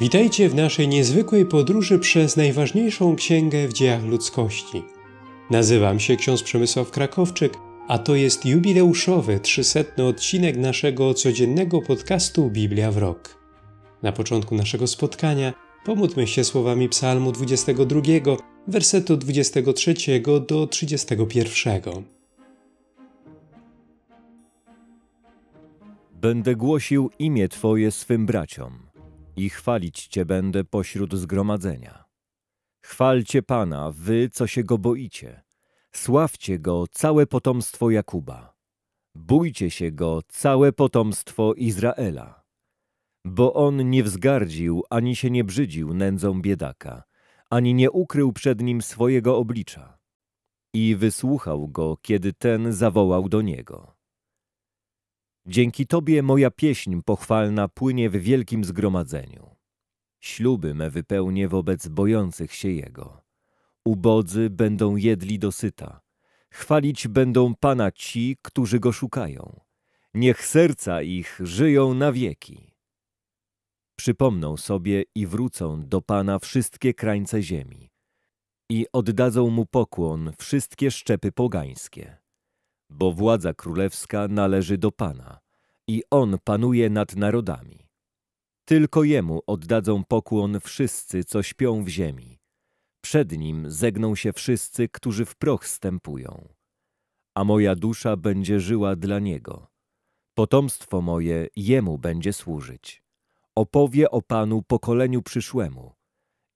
Witajcie w naszej niezwykłej podróży przez najważniejszą księgę w dziejach ludzkości. Nazywam się ksiądz Przemysław Krakowczyk, a to jest jubileuszowy 300 odcinek naszego codziennego podcastu Biblia w Rok. Na początku naszego spotkania pomódlmy się słowami Psalmu 22, wersetu 23 do 31. Będę głosił imię Twoje swym braciom i chwalić Cię będę pośród zgromadzenia. Chwalcie Pana, Wy, co się Go boicie. Sławcie Go, całe potomstwo Jakuba. Bójcie się Go, całe potomstwo Izraela. Bo On nie wzgardził, ani się nie brzydził nędzą biedaka, ani nie ukrył przed Nim swojego oblicza. I wysłuchał Go, kiedy Ten zawołał do Niego. Dzięki Tobie moja pieśń pochwalna płynie w wielkim zgromadzeniu. Śluby me wypełnię wobec bojących się Jego. Ubodzy będą jedli dosyta. Chwalić będą Pana ci, którzy Go szukają. Niech serca ich żyją na wieki. Przypomną sobie i wrócą do Pana wszystkie krańce ziemi i oddadzą Mu pokłon wszystkie szczepy pogańskie bo władza królewska należy do Pana i On panuje nad narodami. Tylko Jemu oddadzą pokłon wszyscy, co śpią w ziemi. Przed Nim zegną się wszyscy, którzy w proch stępują. A moja dusza będzie żyła dla Niego. Potomstwo moje Jemu będzie służyć. Opowie o Panu pokoleniu przyszłemu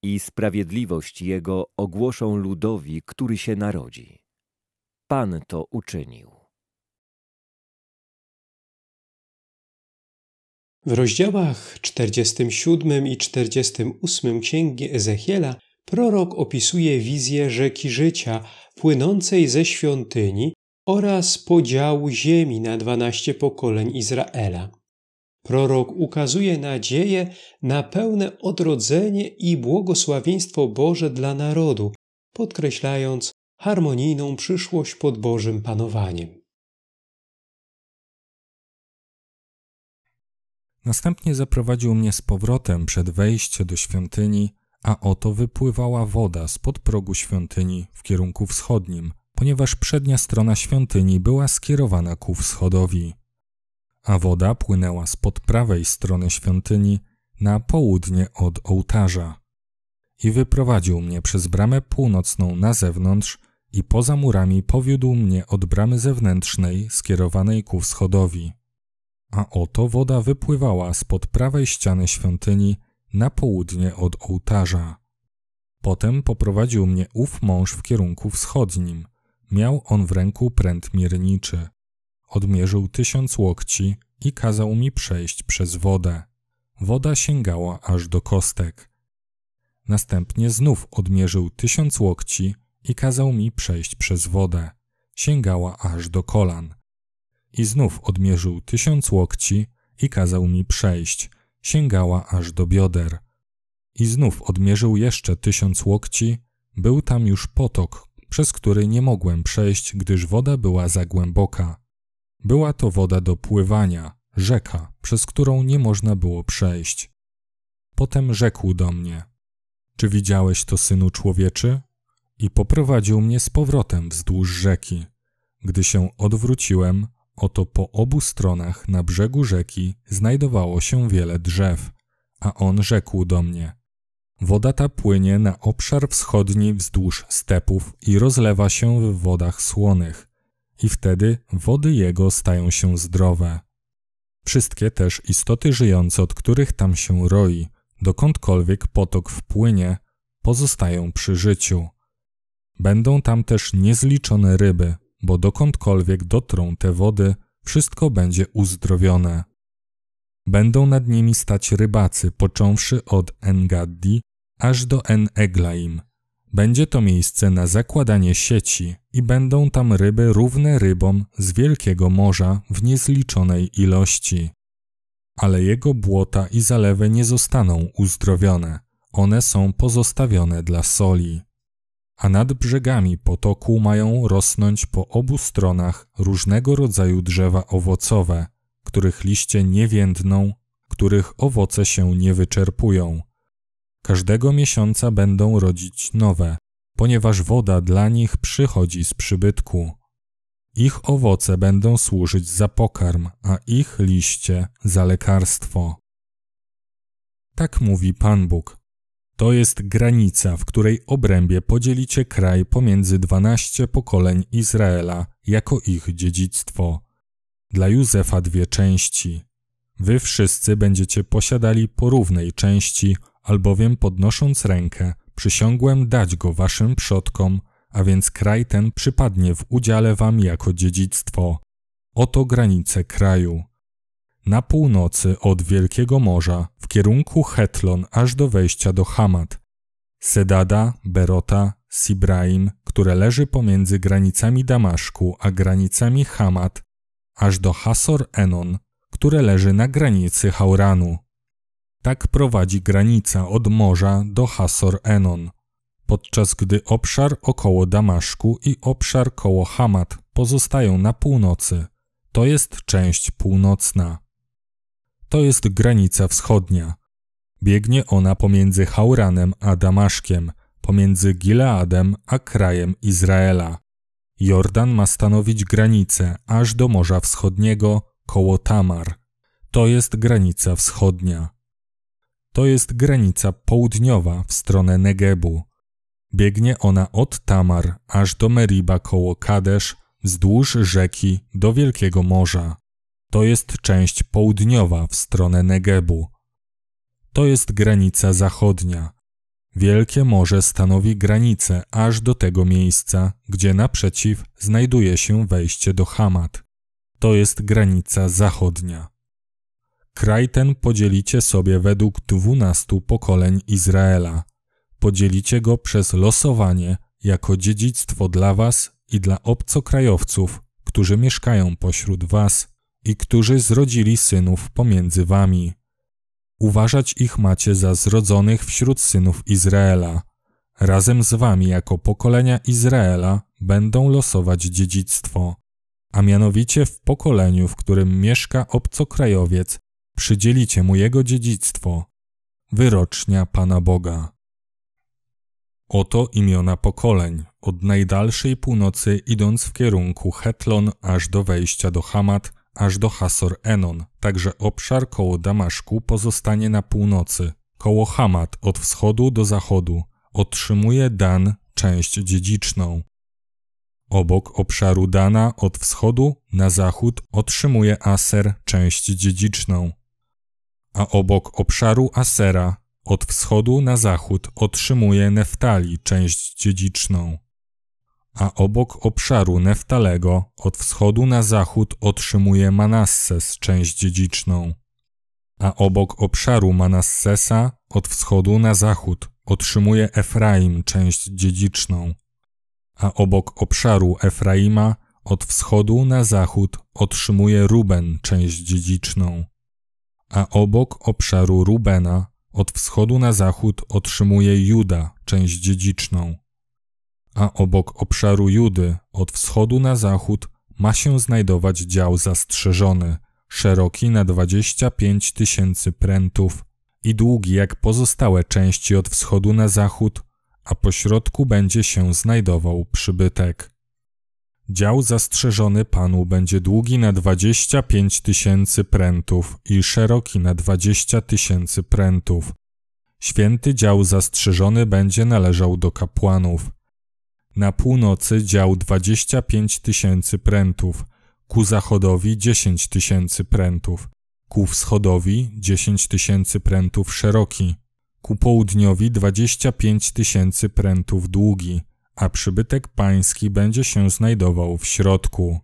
i sprawiedliwość Jego ogłoszą ludowi, który się narodzi. Pan to uczynił. W rozdziałach 47 i 48 księgi Ezechiela prorok opisuje wizję rzeki życia płynącej ze świątyni oraz podziału ziemi na dwanaście pokoleń Izraela. Prorok ukazuje nadzieję na pełne odrodzenie i błogosławieństwo Boże dla narodu, podkreślając, harmonijną przyszłość pod Bożym panowaniem. Następnie zaprowadził mnie z powrotem przed wejście do świątyni, a oto wypływała woda spod progu świątyni w kierunku wschodnim, ponieważ przednia strona świątyni była skierowana ku wschodowi, a woda płynęła spod prawej strony świątyni na południe od ołtarza. I wyprowadził mnie przez bramę północną na zewnątrz i poza murami powiódł mnie od bramy zewnętrznej skierowanej ku wschodowi. A oto woda wypływała spod prawej ściany świątyni na południe od ołtarza. Potem poprowadził mnie ów mąż w kierunku wschodnim. Miał on w ręku pręt mierniczy. Odmierzył tysiąc łokci i kazał mi przejść przez wodę. Woda sięgała aż do kostek. Następnie znów odmierzył tysiąc łokci i kazał mi przejść przez wodę. Sięgała aż do kolan. I znów odmierzył tysiąc łokci i kazał mi przejść. Sięgała aż do bioder. I znów odmierzył jeszcze tysiąc łokci. Był tam już potok, przez który nie mogłem przejść, gdyż woda była za głęboka. Była to woda do pływania, rzeka, przez którą nie można było przejść. Potem rzekł do mnie: Czy widziałeś to, synu człowieczy? i poprowadził mnie z powrotem wzdłuż rzeki. Gdy się odwróciłem, oto po obu stronach na brzegu rzeki znajdowało się wiele drzew, a on rzekł do mnie: Woda ta płynie na obszar wschodni wzdłuż stepów i rozlewa się w wodach słonych, i wtedy wody jego stają się zdrowe. Wszystkie też istoty żyjące, od których tam się roi, dokądkolwiek potok wpłynie, pozostają przy życiu. Będą tam też niezliczone ryby, bo dokądkolwiek dotrą te wody, wszystko będzie uzdrowione. Będą nad nimi stać rybacy, począwszy od Engaddi aż do En-Eglaim. Będzie to miejsce na zakładanie sieci i będą tam ryby równe rybom z wielkiego morza w niezliczonej ilości. Ale jego błota i zalewy nie zostaną uzdrowione, one są pozostawione dla soli a nad brzegami potoku mają rosnąć po obu stronach różnego rodzaju drzewa owocowe, których liście nie więdną, których owoce się nie wyczerpują. Każdego miesiąca będą rodzić nowe, ponieważ woda dla nich przychodzi z przybytku. Ich owoce będą służyć za pokarm, a ich liście za lekarstwo. Tak mówi Pan Bóg, to jest granica, w której obrębie podzielicie kraj pomiędzy 12 pokoleń Izraela jako ich dziedzictwo. Dla Józefa dwie części. Wy wszyscy będziecie posiadali porównej części, albowiem podnosząc rękę, przysiągłem dać go waszym przodkom, a więc kraj ten przypadnie w udziale wam jako dziedzictwo. Oto granice kraju na północy od Wielkiego Morza w kierunku Hetlon aż do wejścia do Hamad. Sedada, Berota, Sibraim, które leży pomiędzy granicami Damaszku a granicami Hamad, aż do Hasor Enon, które leży na granicy Hauranu. Tak prowadzi granica od morza do Hasor Enon, podczas gdy obszar około Damaszku i obszar koło Hamad pozostają na północy. To jest część północna to jest granica wschodnia. Biegnie ona pomiędzy Hauranem a Damaszkiem, pomiędzy Gileadem a krajem Izraela. Jordan ma stanowić granicę aż do Morza Wschodniego koło Tamar. To jest granica wschodnia. To jest granica południowa w stronę Negebu. Biegnie ona od Tamar aż do Meriba koło Kadesz, wzdłuż rzeki do Wielkiego Morza to jest część południowa w stronę Negebu. To jest granica zachodnia. Wielkie Morze stanowi granicę aż do tego miejsca, gdzie naprzeciw znajduje się wejście do Hamat. To jest granica zachodnia. Kraj ten podzielicie sobie według dwunastu pokoleń Izraela. Podzielicie go przez losowanie jako dziedzictwo dla was i dla obcokrajowców, którzy mieszkają pośród was i którzy zrodzili synów pomiędzy wami. Uważać ich macie za zrodzonych wśród synów Izraela. Razem z wami jako pokolenia Izraela będą losować dziedzictwo, a mianowicie w pokoleniu, w którym mieszka obcokrajowiec, przydzielicie mu jego dziedzictwo, wyrocznia Pana Boga. Oto imiona pokoleń, od najdalszej północy idąc w kierunku Hetlon aż do wejścia do Hamat, aż do Hasor Enon, także obszar koło Damaszku pozostanie na północy, koło Hamat od wschodu do zachodu. Otrzymuje Dan część dziedziczną. Obok obszaru Dana od wschodu na zachód otrzymuje Aser część dziedziczną. A obok obszaru Asera od wschodu na zachód otrzymuje Neftali część dziedziczną a obok obszaru Neftalego od wschodu na zachód otrzymuje Manasses część dziedziczną, a obok obszaru Manassesa od wschodu na zachód otrzymuje Efraim część dziedziczną, a obok obszaru Efraima od wschodu na zachód otrzymuje Ruben część dziedziczną, a obok obszaru Rubena od wschodu na zachód otrzymuje Juda część dziedziczną a obok obszaru Judy od wschodu na zachód ma się znajdować dział zastrzeżony, szeroki na 25 tysięcy prętów i długi jak pozostałe części od wschodu na zachód, a po środku będzie się znajdował przybytek. Dział zastrzeżony panu będzie długi na 25 tysięcy prętów i szeroki na 20 tysięcy prętów. Święty dział zastrzeżony będzie należał do kapłanów. Na północy dział 25 tysięcy prętów, ku zachodowi 10 tysięcy prętów, ku wschodowi 10 tysięcy prętów szeroki, ku południowi 25 tysięcy prętów długi, a przybytek pański będzie się znajdował w środku.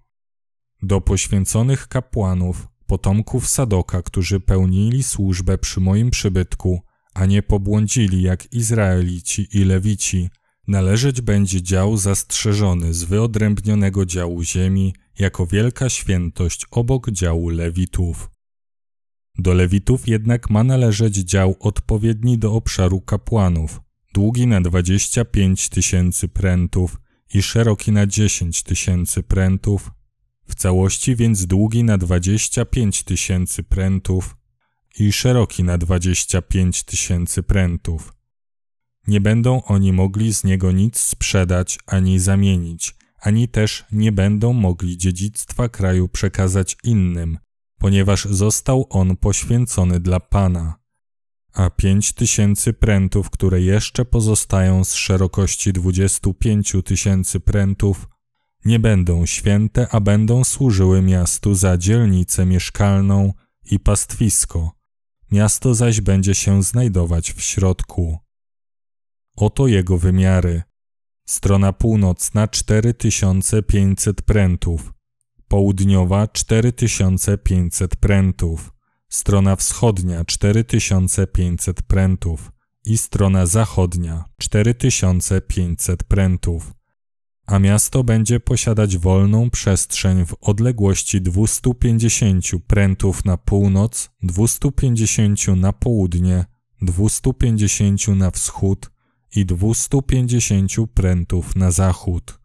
Do poświęconych kapłanów, potomków Sadoka, którzy pełnili służbę przy moim przybytku, a nie pobłądzili jak Izraelici i Lewici, należeć będzie dział zastrzeżony z wyodrębnionego działu ziemi jako wielka świętość obok działu lewitów. Do lewitów jednak ma należeć dział odpowiedni do obszaru kapłanów, długi na 25 tysięcy prętów i szeroki na 10 tysięcy prętów, w całości więc długi na 25 tysięcy prętów i szeroki na 25 tysięcy prętów. Nie będą oni mogli z niego nic sprzedać ani zamienić, ani też nie będą mogli dziedzictwa kraju przekazać innym, ponieważ został on poświęcony dla Pana. A pięć tysięcy prętów, które jeszcze pozostają z szerokości dwudziestu pięciu tysięcy prętów, nie będą święte, a będą służyły miastu za dzielnicę mieszkalną i pastwisko. Miasto zaś będzie się znajdować w środku. Oto jego wymiary. Strona północna 4500 prętów, południowa 4500 prętów, strona wschodnia 4500 prętów i strona zachodnia 4500 prętów. A miasto będzie posiadać wolną przestrzeń w odległości 250 prętów na północ, 250 na południe, 250 na wschód, i 250 prętów na zachód.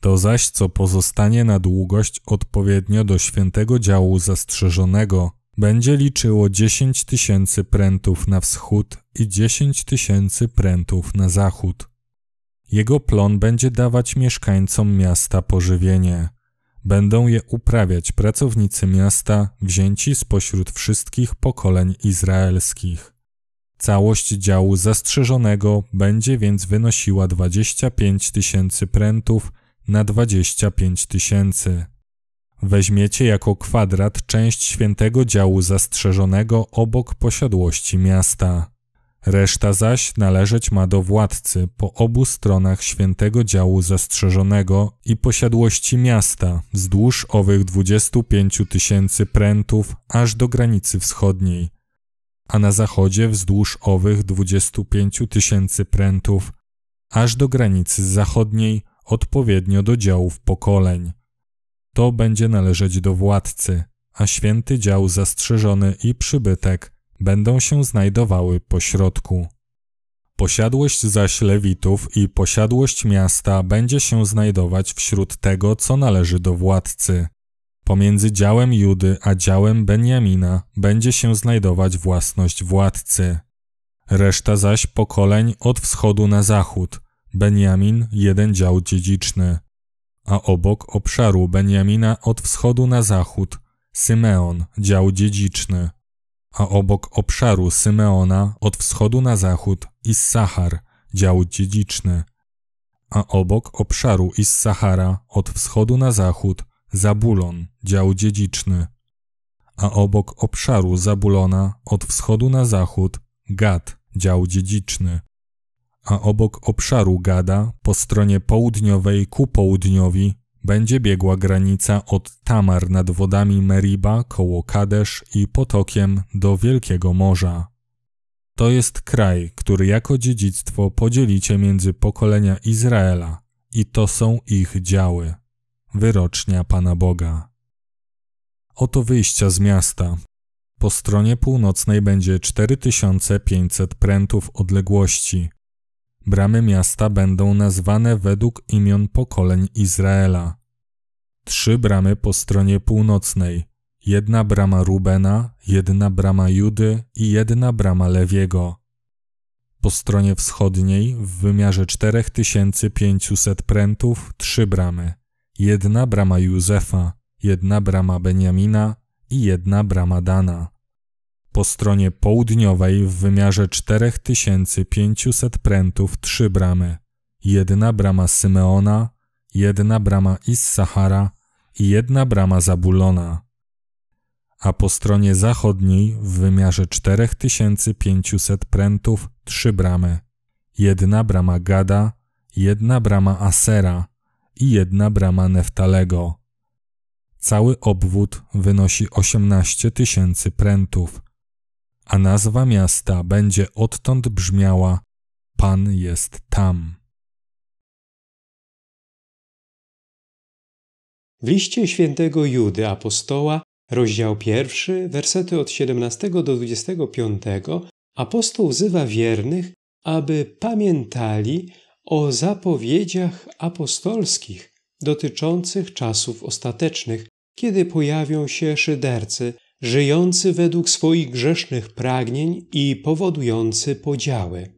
To zaś, co pozostanie na długość odpowiednio do świętego działu zastrzeżonego, będzie liczyło 10 tysięcy prętów na wschód i 10 tysięcy prętów na zachód. Jego plon będzie dawać mieszkańcom miasta pożywienie. Będą je uprawiać pracownicy miasta wzięci spośród wszystkich pokoleń izraelskich. Całość działu zastrzeżonego będzie więc wynosiła 25 tysięcy prętów na 25 tysięcy. Weźmiecie jako kwadrat część świętego działu zastrzeżonego obok posiadłości miasta. Reszta zaś należeć ma do władcy po obu stronach świętego działu zastrzeżonego i posiadłości miasta wzdłuż owych 25 tysięcy prętów aż do granicy wschodniej, a na zachodzie wzdłuż owych 25 tysięcy prętów, aż do granicy zachodniej, odpowiednio do działów pokoleń. To będzie należeć do władcy, a święty dział zastrzeżony i przybytek będą się znajdowały po środku. Posiadłość zaś lewitów i posiadłość miasta będzie się znajdować wśród tego, co należy do władcy. Pomiędzy działem Judy a działem Benjamina będzie się znajdować własność władcy. Reszta zaś pokoleń od wschodu na zachód. Benjamin jeden dział dziedziczny. A obok obszaru Benjamina od wschodu na zachód Symeon dział dziedziczny. A obok obszaru Symeona od wschodu na zachód Issachar dział dziedziczny. A obok obszaru Issachara od wschodu na zachód Zabulon, dział dziedziczny, a obok obszaru Zabulona od wschodu na zachód Gad, dział dziedziczny, a obok obszaru Gada po stronie południowej ku południowi będzie biegła granica od Tamar nad wodami Meriba koło Kadesz i potokiem do Wielkiego Morza. To jest kraj, który jako dziedzictwo podzielicie między pokolenia Izraela i to są ich działy wyrocznia Pana Boga. Oto wyjścia z miasta. Po stronie północnej będzie 4500 prętów odległości. Bramy miasta będą nazwane według imion pokoleń Izraela. Trzy bramy po stronie północnej. Jedna brama Rubena, jedna brama Judy i jedna brama Lewiego. Po stronie wschodniej w wymiarze 4500 prętów trzy bramy jedna brama Józefa, jedna brama Beniamina i jedna brama Dana. Po stronie południowej w wymiarze 4500 prętów trzy bramy. Jedna brama Symeona, jedna brama Issachara i jedna brama Zabulona. A po stronie zachodniej w wymiarze 4500 prętów trzy bramy. Jedna brama Gada, jedna brama Asera – i jedna brama Neftalego. Cały obwód wynosi 18 tysięcy prętów, a nazwa miasta będzie odtąd brzmiała Pan jest tam. W liście świętego Judy apostoła, rozdział pierwszy, wersety od 17 do 25, apostoł wzywa wiernych, aby pamiętali, o zapowiedziach apostolskich dotyczących czasów ostatecznych, kiedy pojawią się szydercy żyjący według swoich grzesznych pragnień i powodujący podziały.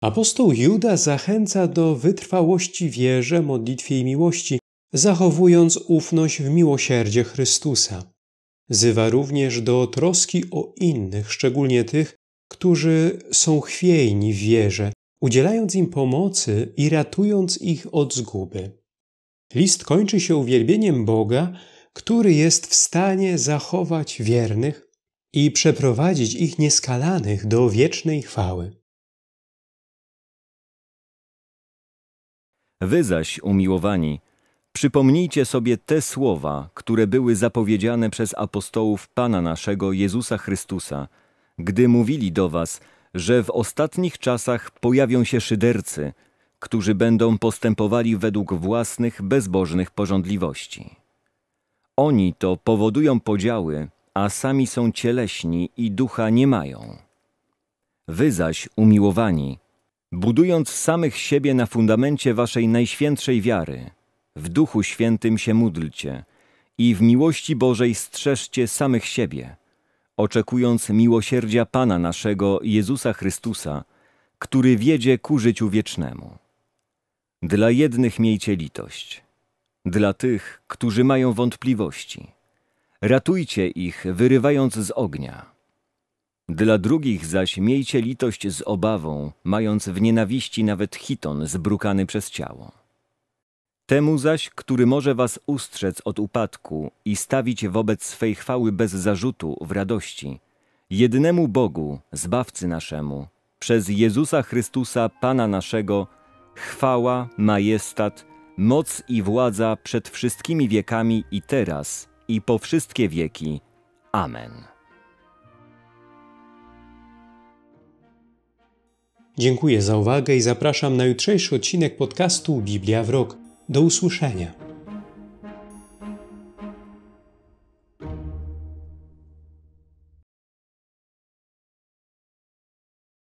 Apostoł Juda zachęca do wytrwałości wierze, modlitwie i miłości, zachowując ufność w miłosierdzie Chrystusa. Wzywa również do troski o innych, szczególnie tych, którzy są chwiejni w wierze udzielając im pomocy i ratując ich od zguby. List kończy się uwielbieniem Boga, który jest w stanie zachować wiernych i przeprowadzić ich nieskalanych do wiecznej chwały. Wy zaś, umiłowani, przypomnijcie sobie te słowa, które były zapowiedziane przez apostołów Pana naszego Jezusa Chrystusa, gdy mówili do was – że w ostatnich czasach pojawią się szydercy, którzy będą postępowali według własnych bezbożnych porządliwości. Oni to powodują podziały, a sami są cieleśni i ducha nie mają. Wy zaś, umiłowani, budując samych siebie na fundamencie waszej najświętszej wiary, w Duchu Świętym się módlcie i w miłości Bożej strzeżcie samych siebie – oczekując miłosierdzia Pana naszego Jezusa Chrystusa, który wiedzie ku życiu wiecznemu. Dla jednych miejcie litość, dla tych, którzy mają wątpliwości. Ratujcie ich, wyrywając z ognia. Dla drugich zaś miejcie litość z obawą, mając w nienawiści nawet chiton zbrukany przez ciało. Temu zaś, który może was ustrzec od upadku i stawić wobec swej chwały bez zarzutu w radości, jednemu Bogu, Zbawcy naszemu, przez Jezusa Chrystusa, Pana naszego, chwała, majestat, moc i władza przed wszystkimi wiekami i teraz, i po wszystkie wieki. Amen. Dziękuję za uwagę i zapraszam na jutrzejszy odcinek podcastu Biblia w Rok. Do usłyszenia.